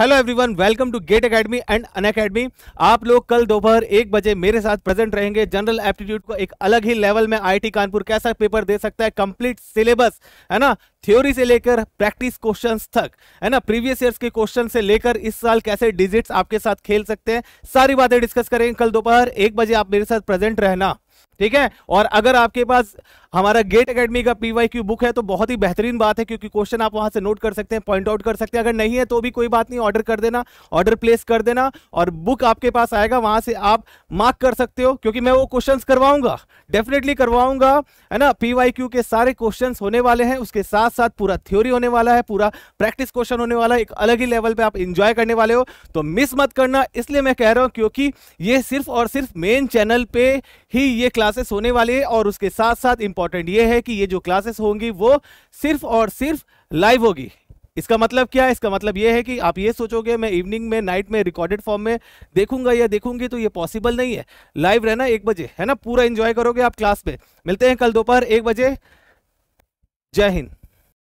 hello everyone welcome to GATE Academy and Unacademy आप लोग कल दोपहर एक बजे मेरे साथ प्रेजेंट रहेंगे जनरल एप्टीट्यूड को एक अलग ही लेवल में आईटी कानपुर कैसा पेपर दे सकता है कंप्लीट सिलेबस है ना थ्योरी से लेकर प्रैक्टिस क्वेश्चंस तक है ना प्रीवियस ईयर्स के क्वेश्चन से लेकर इस साल कैसे डिजिट्स आपके साथ खेल सकते हैं सारी बातें डिस्कस करेंगे कल दोपहर एक बजे आप मेरे साथ प्रेजेंट रहना ठीक है और अगर आपके पास हमारा गेट अकेडमी का पीवाई क्यू बुक है तो बहुत ही बेहतरीन बात है क्योंकि क्वेश्चन आप वहां से नोट कर सकते हैं पॉइंट आउट कर सकते हैं अगर नहीं है तो भी कोई बात नहीं ऑर्डर कर देना ऑर्डर प्लेस कर देना और बुक आपके पास आएगा वहां से आप मार्क कर सकते हो क्योंकि मैं वो क्वेश्चन करवाऊंगा डेफिनेटली करवाऊंगा है ना पीवाई क्यू के सारे क्वेश्चन होने वाले हैं उसके साथ साथ पूरा थ्योरी होने वाला है पूरा प्रैक्टिस क्वेश्चन होने वाला है एक अलग ही लेवल पर आप इंजॉय करने वाले हो तो मिस मत करना इसलिए मैं कह रहा हूँ क्योंकि ये सिर्फ और सिर्फ मेन चैनल पे ही ये क्लासेस होने वाली है और उसके साथ साथ इंपॉर्टेंट ये है कि ये जो क्लासेस होंगी वो सिर्फ और सिर्फ लाइव होगी इसका मतलब क्या है इसका मतलब ये है कि आप ये सोचोगे मैं इवनिंग में नाइट में रिकॉर्डेड फॉर्म में देखूंगा या देखूंगी तो ये पॉसिबल नहीं है लाइव रहना एक बजे है ना पूरा इंजॉय करोगे आप क्लास में मिलते हैं कल दोपहर एक बजे जय हिंद